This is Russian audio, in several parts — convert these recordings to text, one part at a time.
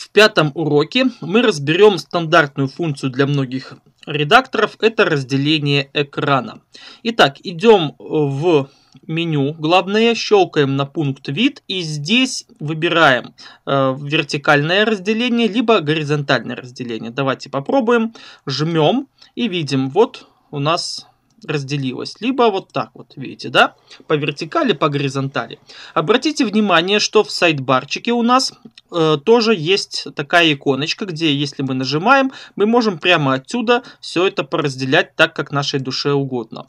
В пятом уроке мы разберем стандартную функцию для многих редакторов. Это разделение экрана. Итак, идем э, в меню главное, щелкаем на пункт вид и здесь выбираем э, вертикальное разделение, либо горизонтальное разделение. Давайте попробуем. Жмем и видим, вот у нас разделилась, либо вот так вот, видите, да, по вертикали, по горизонтали. Обратите внимание, что в сайдбарчике у нас э, тоже есть такая иконочка, где если мы нажимаем, мы можем прямо отсюда все это поразделять так, как нашей душе угодно.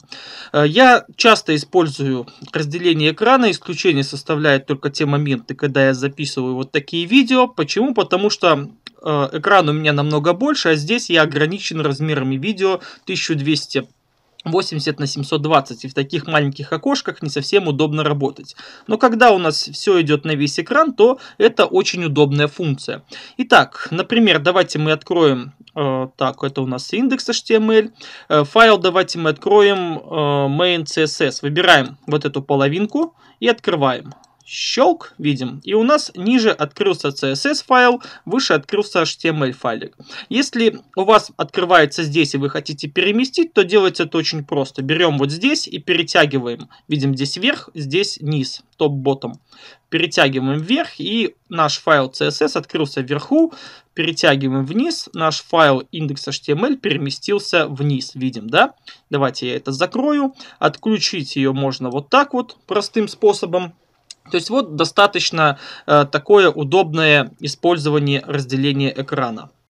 Э, я часто использую разделение экрана, исключение составляет только те моменты, когда я записываю вот такие видео. Почему? Потому что э, экран у меня намного больше, а здесь я ограничен размерами видео 1200 80 на 720, и в таких маленьких окошках не совсем удобно работать. Но когда у нас все идет на весь экран, то это очень удобная функция. Итак, например, давайте мы откроем, э, так, это у нас индекс HTML, эм э, файл давайте мы откроем э, main.css, выбираем вот эту половинку и открываем щелк, видим, и у нас ниже открылся CSS файл, выше открылся HTML файлик. Если у вас открывается здесь и вы хотите переместить, то делается это очень просто. Берем вот здесь и перетягиваем. Видим здесь вверх, здесь низ, топ-ботом. Перетягиваем вверх и наш файл CSS открылся вверху, перетягиваем вниз, наш файл index.html переместился вниз, видим, да? Давайте я это закрою, отключить ее можно вот так вот, простым способом, то есть вот достаточно э, такое удобное использование разделения экрана.